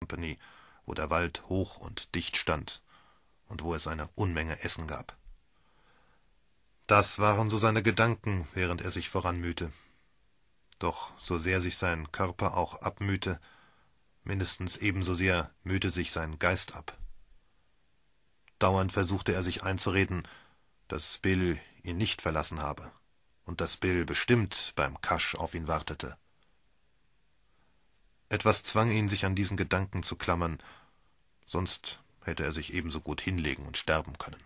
Company, wo der Wald hoch und dicht stand und wo es eine Unmenge Essen gab. Das waren so seine Gedanken, während er sich voranmühte. Doch so sehr sich sein Körper auch abmühte, mindestens ebenso sehr mühte sich sein Geist ab. Dauernd versuchte er sich einzureden, dass Bill ihn nicht verlassen habe und dass Bill bestimmt beim Kasch auf ihn wartete. Etwas zwang ihn, sich an diesen Gedanken zu klammern, sonst hätte er sich ebenso gut hinlegen und sterben können.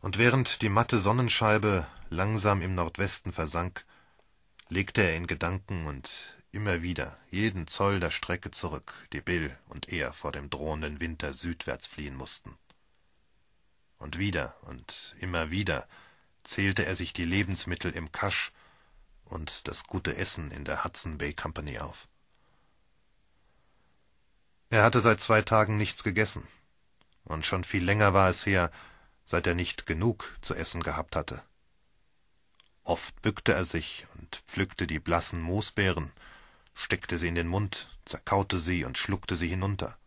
Und während die matte Sonnenscheibe langsam im Nordwesten versank, legte er in Gedanken und immer wieder jeden Zoll der Strecke zurück, die Bill und er vor dem drohenden Winter südwärts fliehen mussten. Und wieder und immer wieder zählte er sich die Lebensmittel im Kasch und das gute Essen in der Hudson Bay Company auf. Er hatte seit zwei Tagen nichts gegessen, und schon viel länger war es her, seit er nicht genug zu essen gehabt hatte. Oft bückte er sich und pflückte die blassen Moosbeeren, steckte sie in den Mund, zerkaute sie und schluckte sie hinunter.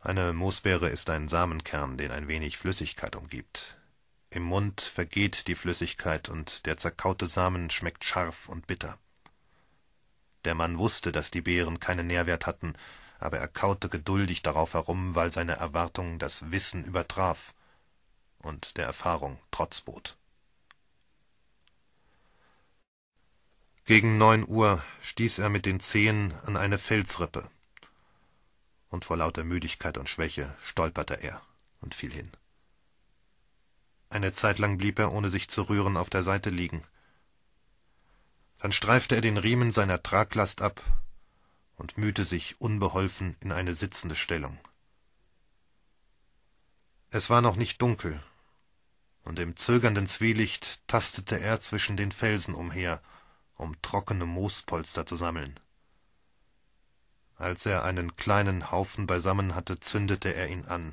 Eine Moosbeere ist ein Samenkern, den ein wenig Flüssigkeit umgibt. Im Mund vergeht die Flüssigkeit und der zerkaute Samen schmeckt scharf und bitter. Der Mann wusste, dass die Beeren keinen Nährwert hatten, aber er kaute geduldig darauf herum, weil seine Erwartung das Wissen übertraf und der Erfahrung Trotz bot. Gegen neun Uhr stieß er mit den Zehen an eine Felsrippe, und vor lauter Müdigkeit und Schwäche stolperte er und fiel hin. Eine Zeitlang blieb er, ohne sich zu rühren, auf der Seite liegen. Dann streifte er den Riemen seiner Traglast ab und mühte sich unbeholfen in eine sitzende Stellung. Es war noch nicht dunkel, und im zögernden Zwielicht tastete er zwischen den Felsen umher, um trockene Moospolster zu sammeln. Als er einen kleinen Haufen beisammen hatte, zündete er ihn an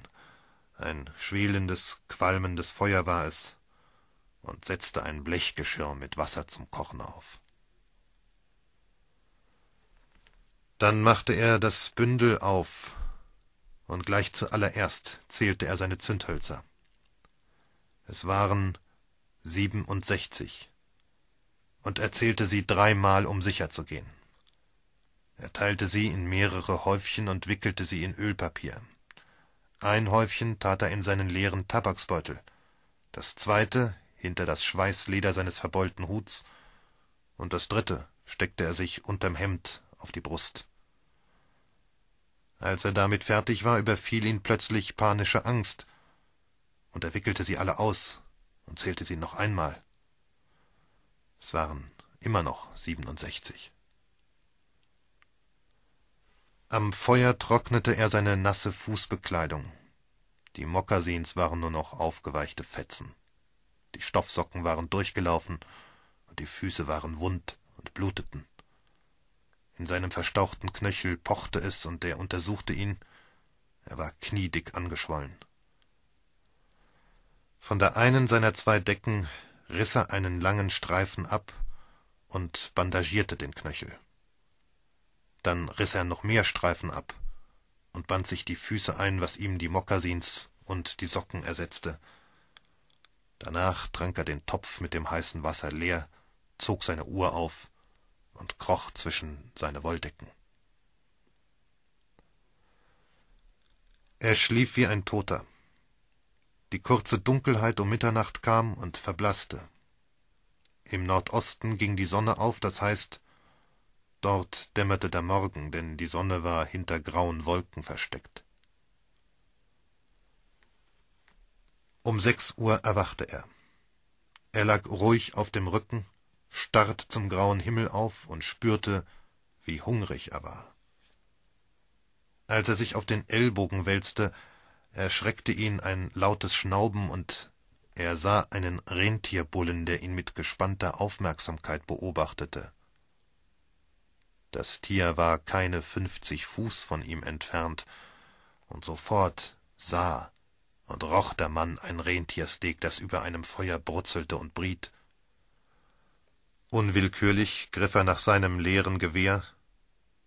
ein schwelendes, qualmendes Feuer war es, und setzte ein Blechgeschirr mit Wasser zum Kochen auf. Dann machte er das Bündel auf, und gleich zuallererst zählte er seine Zündhölzer. Es waren siebenundsechzig, und er zählte sie dreimal, um sicher zu gehen. Er teilte sie in mehrere Häufchen und wickelte sie in Ölpapier. Ein Häufchen tat er in seinen leeren Tabaksbeutel, das zweite hinter das Schweißleder seines verbeulten Huts, und das dritte steckte er sich unterm Hemd auf die Brust. Als er damit fertig war, überfiel ihn plötzlich panische Angst, und er wickelte sie alle aus und zählte sie noch einmal. Es waren immer noch siebenundsechzig. Am Feuer trocknete er seine nasse Fußbekleidung. Die Mokassins waren nur noch aufgeweichte Fetzen. Die Stoffsocken waren durchgelaufen und die Füße waren wund und bluteten. In seinem verstauchten Knöchel pochte es und er untersuchte ihn. Er war kniedick angeschwollen. Von der einen seiner zwei Decken riss er einen langen Streifen ab und bandagierte den Knöchel. Dann riss er noch mehr Streifen ab und band sich die Füße ein, was ihm die Mokassins und die Socken ersetzte. Danach trank er den Topf mit dem heißen Wasser leer, zog seine Uhr auf und kroch zwischen seine Wolldecken. Er schlief wie ein Toter. Die kurze Dunkelheit um Mitternacht kam und verblaßte. Im Nordosten ging die Sonne auf, das heißt, Dort dämmerte der Morgen, denn die Sonne war hinter grauen Wolken versteckt. Um sechs Uhr erwachte er. Er lag ruhig auf dem Rücken, starrte zum grauen Himmel auf und spürte, wie hungrig er war. Als er sich auf den Ellbogen wälzte, erschreckte ihn ein lautes Schnauben und er sah einen Rentierbullen, der ihn mit gespannter Aufmerksamkeit beobachtete. Das Tier war keine fünfzig Fuß von ihm entfernt, und sofort sah und roch der Mann ein Rentiersteak, das über einem Feuer brutzelte und briet. Unwillkürlich griff er nach seinem leeren Gewehr,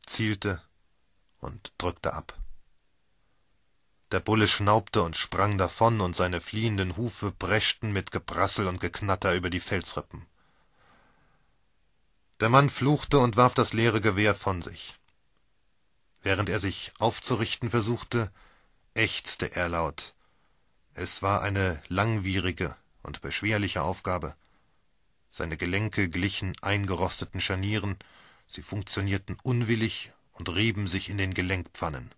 zielte und drückte ab. Der Bulle schnaubte und sprang davon, und seine fliehenden Hufe preschten mit Geprassel und Geknatter über die Felsrippen. Der Mann fluchte und warf das leere Gewehr von sich. Während er sich aufzurichten versuchte, ächzte er laut. Es war eine langwierige und beschwerliche Aufgabe. Seine Gelenke glichen eingerosteten Scharnieren, sie funktionierten unwillig und rieben sich in den Gelenkpfannen.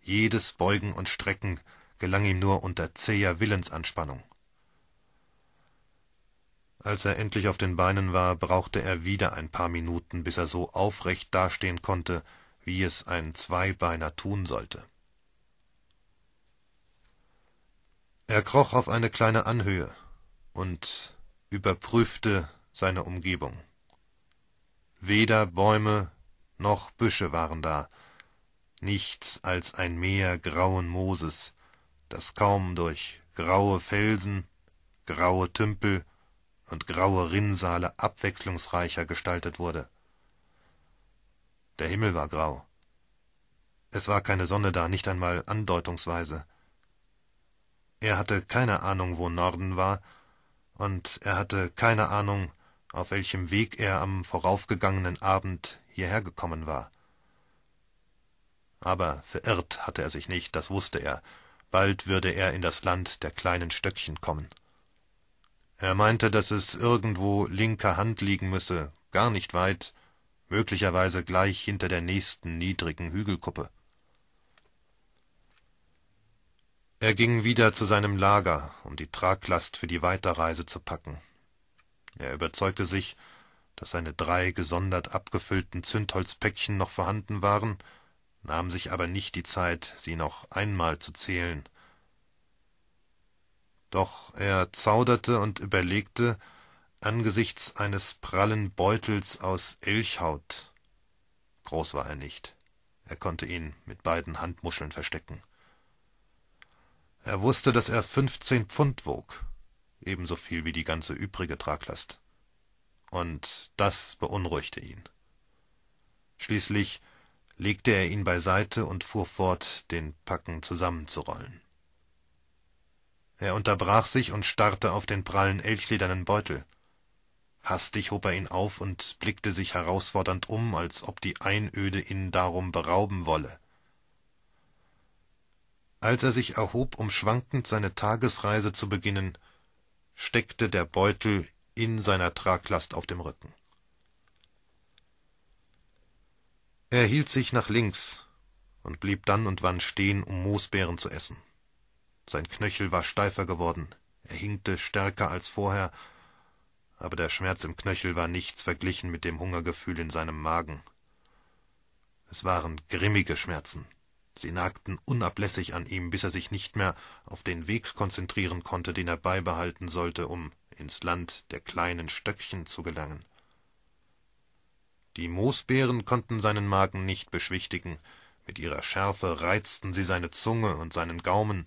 Jedes Beugen und Strecken gelang ihm nur unter zäher Willensanspannung. Als er endlich auf den Beinen war, brauchte er wieder ein paar Minuten, bis er so aufrecht dastehen konnte, wie es ein Zweibeiner tun sollte. Er kroch auf eine kleine Anhöhe und überprüfte seine Umgebung. Weder Bäume noch Büsche waren da, nichts als ein Meer grauen Mooses, das kaum durch graue Felsen, graue Tümpel und graue Rinnsale abwechslungsreicher gestaltet wurde. Der Himmel war grau. Es war keine Sonne da, nicht einmal andeutungsweise. Er hatte keine Ahnung, wo Norden war, und er hatte keine Ahnung, auf welchem Weg er am voraufgegangenen Abend hierher gekommen war. Aber verirrt hatte er sich nicht, das wusste er. Bald würde er in das Land der kleinen Stöckchen kommen. Er meinte, dass es irgendwo linker Hand liegen müsse, gar nicht weit, möglicherweise gleich hinter der nächsten niedrigen Hügelkuppe. Er ging wieder zu seinem Lager, um die Traglast für die Weiterreise zu packen. Er überzeugte sich, dass seine drei gesondert abgefüllten Zündholzpäckchen noch vorhanden waren, nahm sich aber nicht die Zeit, sie noch einmal zu zählen, doch er zauderte und überlegte angesichts eines prallen Beutels aus Elchhaut. Groß war er nicht. Er konnte ihn mit beiden Handmuscheln verstecken. Er wußte, daß er fünfzehn Pfund wog, ebenso viel wie die ganze übrige Traglast. Und das beunruhigte ihn. Schließlich legte er ihn beiseite und fuhr fort, den Packen zusammenzurollen. Er unterbrach sich und starrte auf den prallen elchledernen Beutel. Hastig hob er ihn auf und blickte sich herausfordernd um, als ob die Einöde ihn darum berauben wolle. Als er sich erhob, um schwankend seine Tagesreise zu beginnen, steckte der Beutel in seiner Traglast auf dem Rücken. Er hielt sich nach links und blieb dann und wann stehen, um Moosbeeren zu essen. Sein Knöchel war steifer geworden, er hinkte stärker als vorher, aber der Schmerz im Knöchel war nichts verglichen mit dem Hungergefühl in seinem Magen. Es waren grimmige Schmerzen. Sie nagten unablässig an ihm, bis er sich nicht mehr auf den Weg konzentrieren konnte, den er beibehalten sollte, um ins Land der kleinen Stöckchen zu gelangen. Die Moosbeeren konnten seinen Magen nicht beschwichtigen, mit ihrer Schärfe reizten sie seine Zunge und seinen Gaumen,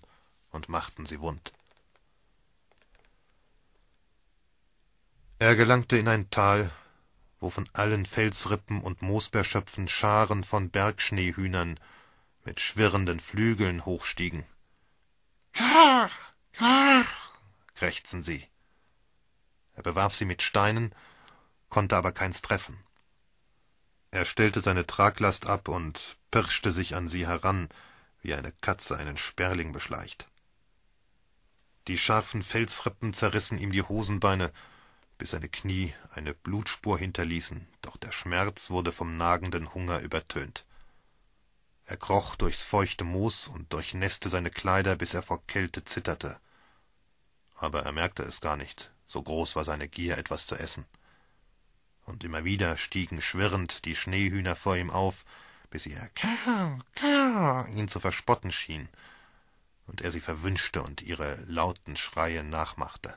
und machten sie wund. Er gelangte in ein Tal, wo von allen Felsrippen und Moosbeerschöpfen Scharen von Bergschneehühnern mit schwirrenden Flügeln hochstiegen. Karr, karr, krächzten sie. Er bewarf sie mit Steinen, konnte aber keins treffen. Er stellte seine Traglast ab und pirschte sich an sie heran, wie eine Katze einen Sperling beschleicht. Die scharfen Felsrippen zerrissen ihm die Hosenbeine, bis seine Knie eine Blutspur hinterließen, doch der Schmerz wurde vom nagenden Hunger übertönt. Er kroch durchs feuchte Moos und durchnässte seine Kleider, bis er vor Kälte zitterte. Aber er merkte es gar nicht, so groß war seine Gier, etwas zu essen. Und immer wieder stiegen schwirrend die Schneehühner vor ihm auf, bis ihr Kerr, Kerr ihn zu verspotten schien und er sie verwünschte und ihre lauten Schreie nachmachte.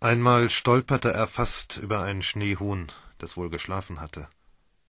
Einmal stolperte er fast über einen Schneehuhn, das wohl geschlafen hatte.